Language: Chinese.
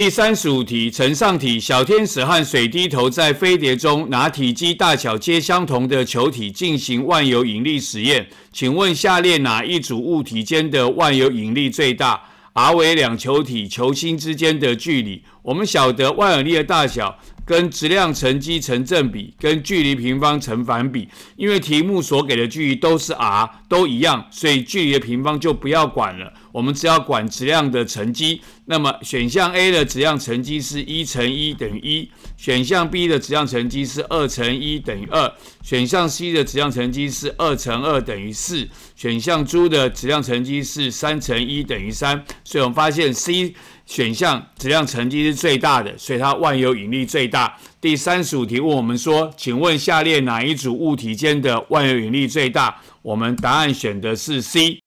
第三十五题，乘上题。小天使和水滴头在飞碟中拿体积大小皆相同的球体进行万有引力实验。请问下列哪一组物体间的万有引力最大？r 为两球体球心之间的距离，我们晓得万有引力的大小。跟质量乘积成正比，跟距离平方成反比。因为题目所给的距离都是 r，都一样，所以距离的平方就不要管了。我们只要管质量的乘积。那么选项 A 的质量乘积是一乘一等于一，选项 B 的质量乘积是二乘一等于二，选项 C 的质量乘积是二乘二等于四，选项猪的质量乘积是三乘一等于三。所以我们发现 C。选项质量乘积是最大的，所以它万有引力最大。第三十五题问我们说，请问下列哪一组物体间的万有引力最大？我们答案选的是 C。